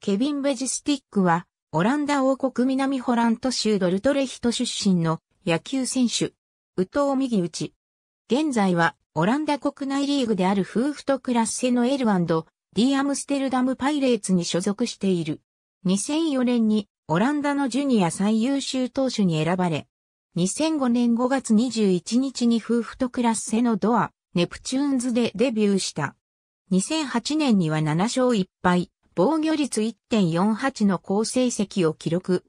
ケビン・ベジスティックは、オランダ王国南ホラント州ドルトレヒト出身の野球選手。ウトを右打ち。現在は、オランダ国内リーグである夫婦とクラッセのエルワンデ d アムステルダムパイレーツに所属している。2004年にオランダのジュニア最優秀投手に選ばれ、2005年5月21日に夫婦とクラッセのドア、ネプチューンズでデビューした。2008年には7勝1敗、防御率1.48の好成績を記録。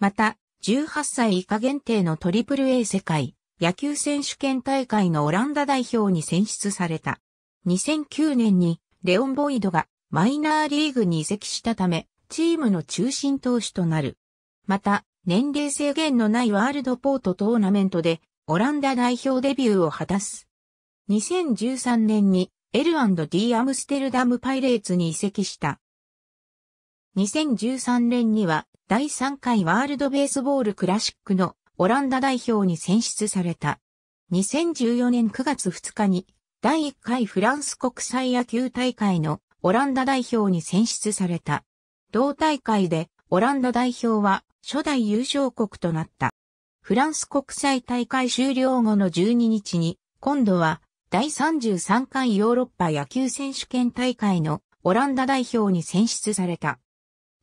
また、18歳以下限定の AAA 世界野球選手権大会のオランダ代表に選出された。2009年にレオン・ボイドがマイナーリーグに移籍したため、チームの中心投手となる。また、年齢制限のないワールドポートトーナメントで、オランダ代表デビューを果たす。2013年に L&D アムステルダムパイレーツに移籍した。2013年には第3回ワールドベースボールクラシックのオランダ代表に選出された。2014年9月2日に第1回フランス国際野球大会のオランダ代表に選出された。同大会でオランダ代表は初代優勝国となった。フランス国際大会終了後の12日に、今度は第33回ヨーロッパ野球選手権大会のオランダ代表に選出された。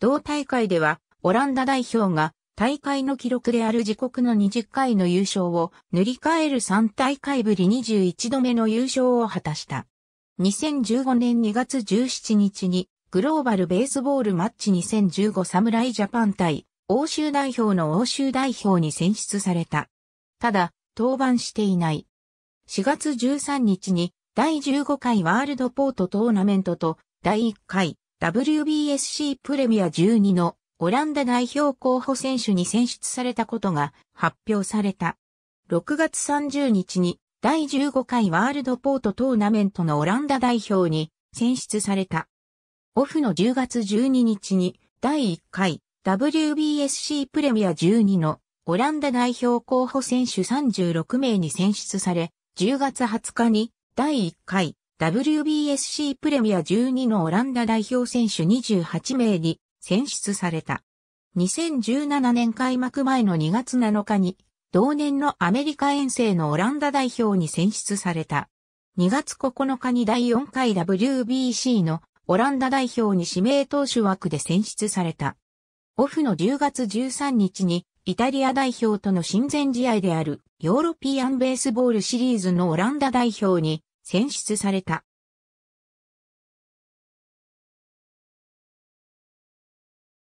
同大会では、オランダ代表が大会の記録である自国の20回の優勝を塗り替える3大会ぶり21度目の優勝を果たした。2015年2月17日にグローバルベースボールマッチ2015侍ジャパン対欧州代表の欧州代表に選出された。ただ、登板していない。4月13日に第15回ワールドポートトーナメントと第1回 WBSC プレミア12のオランダ代表候補選手に選出されたことが発表された。6月30日に第15回ワールドポートトーナメントのオランダ代表に選出された。オフの10月12日に第1回 WBSC プレミア12のオランダ代表候補選手36名に選出され、10月20日に第1回 WBSC プレミア12のオランダ代表選手28名に選出された。2017年開幕前の2月7日に、同年のアメリカ遠征のオランダ代表に選出された。2月9日に第4回 WBC のオランダ代表に指名投手枠で選出された。オフの10月13日にイタリア代表との親善試合であるヨーロピアンベースボールシリーズのオランダ代表に選出された。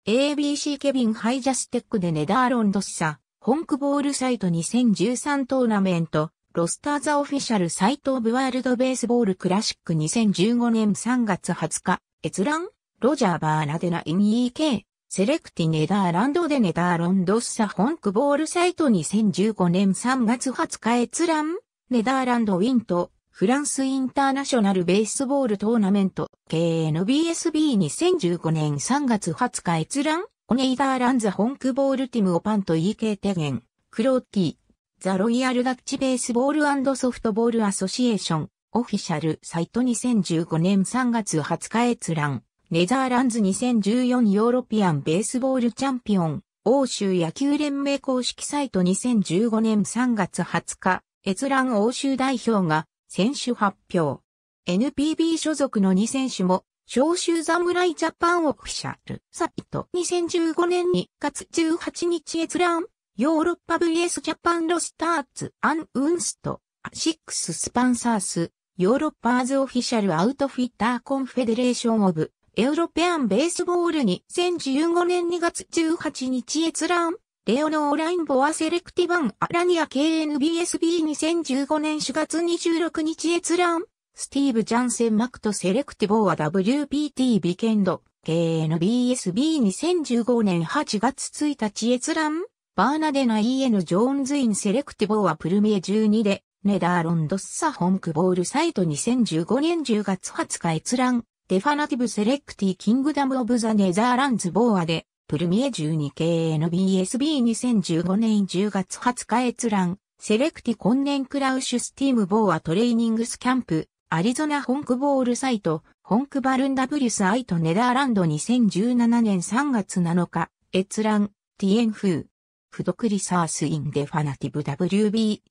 ABC ケビンハイジャステックでネダーロンドスホンクボールサイト2013トーナメント、ロスターザオフィシャルサイトオブワールドベースボールクラシック2015年3月20日、閲覧、ロジャーバーラデナイン EK、セレクティネダーランドでネダーロンドスホンクボールサイト2015年3月20日閲覧、ネダーランドウィント、フランスインターナショナルベースボールトーナメント、KNBSB2015 年3月20日閲覧、オネイダーランズホンクボールティムオパンと EK テゲン、クローティ、ザロイヤルダッチベースボールソフトボールアソシエーション、オフィシャルサイト2015年3月20日閲覧、ネザーランズ2014ヨーロピアンベースボールチャンピオン、欧州野球連盟公式サイト2015年3月20日、閲覧欧州代表が選手発表。NPB 所属の2選手も、招集侍ジャパンオフィシャルサイト2015年2月18日閲覧、ヨーロッパ VS ジャパンロスターツアンウンスト、アシックススパンサース、ヨーロッパーズオフィシャルアウトフィッターコンフェデレーションオブ、エウロペアンベースボール2015年2月18日閲覧、レオノーラインボアセレクティバンアラニア KNBSB2015 年4月26日閲覧スティーブ・ジャンセン・マクト・セレクティボーア WPT ビケンド KNBSB2015 年8月1日閲覧バーナデナ EN ジョーンズインセレクティボーアプルミエ12でネダーロンドッサホンクボールサイト2015年10月20日閲覧デファナティブセレクティキングダムオブザネザーランズボーアでプルミエ 12KNBSB2015 年10月20日閲覧、セレクティコンネンクラウシュスティームボーアトレーニングスキャンプ、アリゾナホンクボールサイト、ホンクバルンダブリュスアイトネダーランド2017年3月7日、閲覧、ティエンフー。不読リサースインデファナティブ WBC、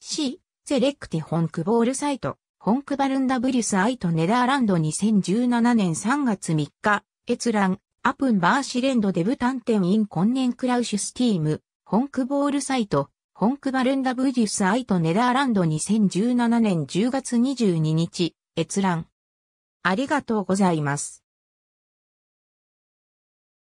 セレクティホンクボールサイト、ホンクバルンダブリュスアイトネダーランド2017年3月3日、閲覧、アプンバーシレンドデブタンテンインコンネンクラウシュスティーム、ホンクボールサイト、ホンクバルンダブーディスアイトネダーランド2017年10月22日、閲覧。ありがとうございます。